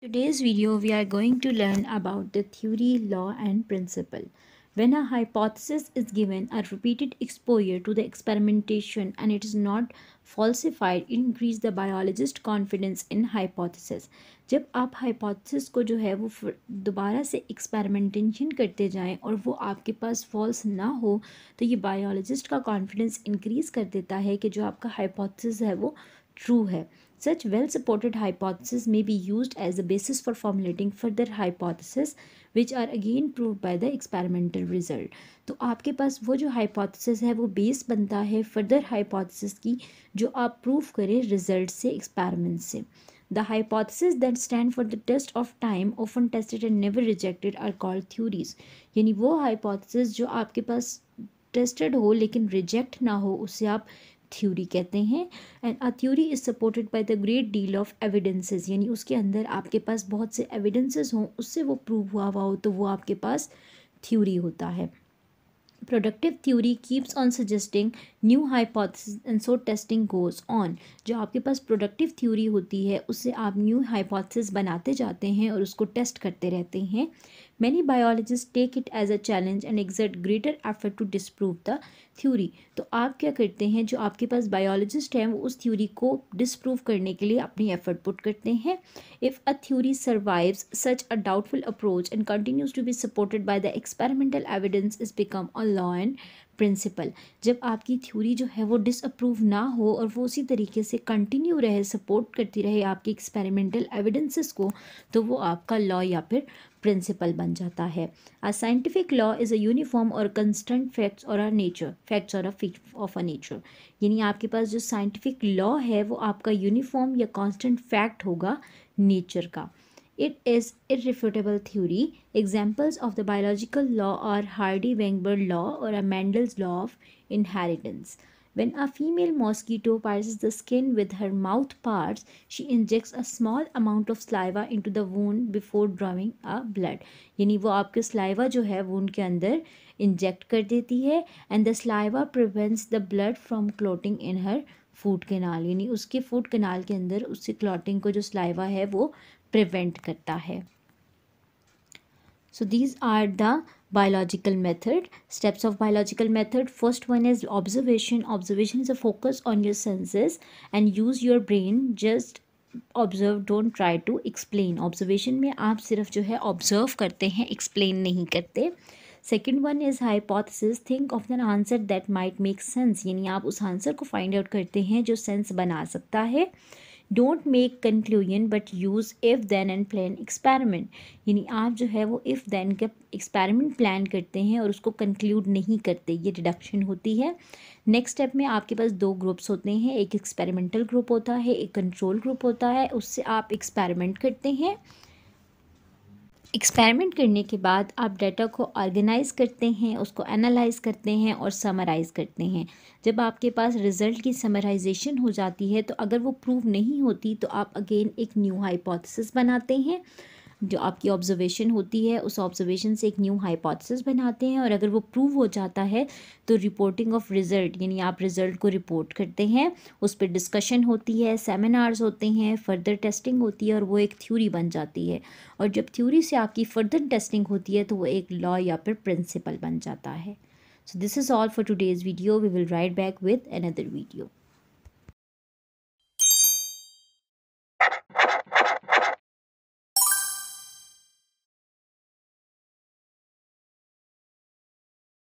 Today's video we are going to learn about the theory, law and principle. When a hypothesis is given a repeated exposure to the experimentation and it is not falsified it increase the biologist confidence in hypothesis. जब आप hypothesis को जो है वो दोबारा से experimentation करते जाएं और वो आपके पास फॉल्स ना हो तो ये बायोलॉजिस्ट का कॉन्फिडेंस इंक्रीज़ कर देता है कि जो आपका हाइपोथेसिस है वो ट्रू है Such well supported hypotheses may be used as a basis for formulating further hypotheses which are again proved by the experimental result. तो आपके पास वो जो hypothesis है वो बेस बनता है further hypothesis की जो आप prove करें result से experiment से The hypotheses that stand for the test of time, often tested and never rejected, are called theories. यानी वो hypotheses जो आपके पास टेस्टेड हो लेकिन रिजेक्ट ना हो उसे आप थ्योरी कहते हैं and a theory is supported by the great deal of evidences यानी उसके अंदर आपके पास बहुत से एविडेंसेस हों उससे वो प्रूव हुआ हुआ हो तो वो आपके पास थ्योरी होता है productive theory keeps on suggesting new hypothesis and so testing goes on जो आपके पास प्रोडक्टिव थ्योरी होती है उससे आप न्यू हाइपोथेसिस बनाते जाते हैं और उसको टेस्ट करते रहते हैं many biologists take it as a challenge and exert greater effort to disprove the theory तो आप क्या करते हैं जो आपके पास बायोलॉजिस्ट हैं वो उस थ्योरी को डिसप्रूव करने के लिए अपनी एफर्ट पुट करते हैं if a theory survives such a doubtful approach and continues to be supported by the experimental evidence is become a law and principle जब आपकी थ्योरी जो है वो डिसअप्रूव ना हो और वो उसी तरीके से कंटिन्यू रहे सपोर्ट करती रहे आपके एक्सपेरिमेंटल एविडेंसेस को तो वो आपका लॉ या फिर प्रिंसिपल बन जाता है a scientific law is a uniform और कंस्टेंट फैक्ट्स और अ नेचर फैक्ट्स और ऑफ अ नेचर यानी आपके पास जो साइंटिफिक लॉ है वो आपका यूनिफॉर्म या कॉन्स्टेंट फैक्ट होगा नेचर का It is irrefutable theory. Examples of the biological law are Hardy-Weinberg law or a Mendel's law of inheritance. When a female mosquito pierces the skin with her mouth parts, she injects a small amount of saliva into the wound before drawing a blood. यानी वो आपके saliva जो है wound के अंदर inject कर देती है and the saliva prevents the blood from clotting in her food canal. यानी उसके food canal के अंदर उससे clotting को जो स्लाइवा है वो प्रिवेंट करता है so these are the biological method steps of biological method first one is observation observation is a focus on your senses and use your brain just observe don't try to explain observation में आप सिर्फ जो है observe करते हैं explain नहीं करते second one is hypothesis think of then answer that might make sense यानी आप उस आंसर को फाइंड आउट करते हैं जो सेंस बना सकता है don't make conclusion but use if then and plan experiment यानी आप जो है वो इफ़ देन का एक्सपेरिमेंट प्लान करते हैं और उसको कंक्लूड नहीं करते ये डिडक्शन होती है नेक्स्ट स्टेप में आपके पास दो ग्रुप्स होते हैं एक एक्सपेरिमेंटल ग्रुप होता है एक कंट्रोल ग्रुप होता है उससे आप एक्सपेरिमेंट करते हैं एक्सपेरिमेंट करने के बाद आप डाटा को ऑर्गेनाइज़ करते हैं उसको एनालाइज़ करते हैं और समराइज़ करते हैं जब आपके पास रिज़ल्ट की समराइजेशन हो जाती है तो अगर वो प्रूव नहीं होती तो आप अगेन एक न्यू हाइपोथेसिस बनाते हैं जो आपकी ऑब्जर्वेशन होती है उस ऑब्जर्वेशन से एक न्यू हाइपोथेसिस बनाते हैं और अगर वो प्रूव हो जाता है तो रिपोर्टिंग ऑफ रिज़ल्ट यानी आप रिज़ल्ट को रिपोर्ट करते हैं उस पर डिस्कशन होती है सेमिनार्स होते हैं फर्दर टेस्टिंग होती है और वो एक थ्योरी बन जाती है और जब थ्योरी से आपकी फर्दर टेस्टिंग होती है तो वो एक लॉ या फिर प्रिंसिपल बन जाता है so this is all for today's video we will right back with another video